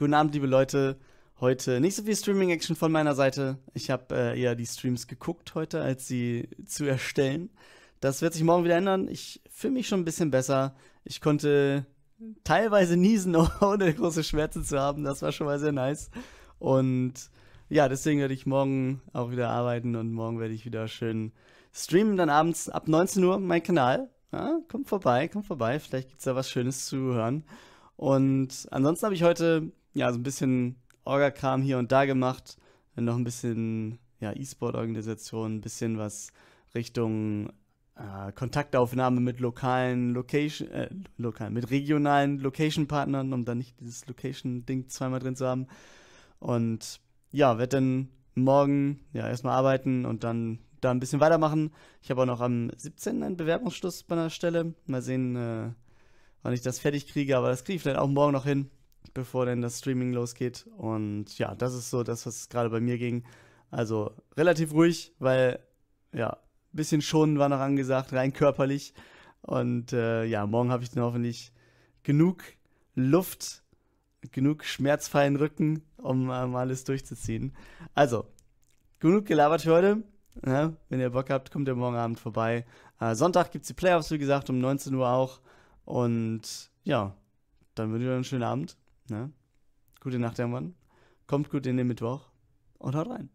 Guten Abend, liebe Leute. Heute nicht so viel Streaming-Action von meiner Seite. Ich habe äh, eher die Streams geguckt heute, als sie zu erstellen. Das wird sich morgen wieder ändern. Ich fühle mich schon ein bisschen besser. Ich konnte teilweise niesen, ohne große Schmerzen zu haben. Das war schon mal sehr nice. Und ja, deswegen werde ich morgen auch wieder arbeiten und morgen werde ich wieder schön streamen. Dann abends ab 19 Uhr mein Kanal. Ja, kommt vorbei, kommt vorbei. Vielleicht gibt es da was Schönes zu hören. Und ansonsten habe ich heute ja, so ein bisschen Orga-Kram hier und da gemacht, noch ein bisschen ja, E-Sport-Organisation, ein bisschen was Richtung äh, Kontaktaufnahme mit lokalen Location, äh, lokalen, mit regionalen Location-Partnern, um dann nicht dieses Location-Ding zweimal drin zu haben. Und ja, werde dann morgen ja erstmal arbeiten und dann da ein bisschen weitermachen. Ich habe auch noch am 17. einen Bewerbungsschluss bei einer Stelle. Mal sehen, äh, wann ich das fertig kriege, aber das kriege ich vielleicht auch morgen noch hin bevor dann das Streaming losgeht. Und ja, das ist so das, was gerade bei mir ging. Also relativ ruhig, weil ja, ein bisschen schonen war noch angesagt, rein körperlich. Und äh, ja, morgen habe ich dann hoffentlich genug Luft, genug schmerzfreien Rücken, um ähm, alles durchzuziehen. Also, genug gelabert für heute. Ja, ne? wenn ihr Bock habt, kommt ihr morgen Abend vorbei. Äh, Sonntag gibt es die Playoffs, wie gesagt, um 19 Uhr auch. Und ja, dann wünsche ich euch einen schönen Abend. Ne? Gute Nacht, Herr Kommt gut in den Mittwoch und haut rein.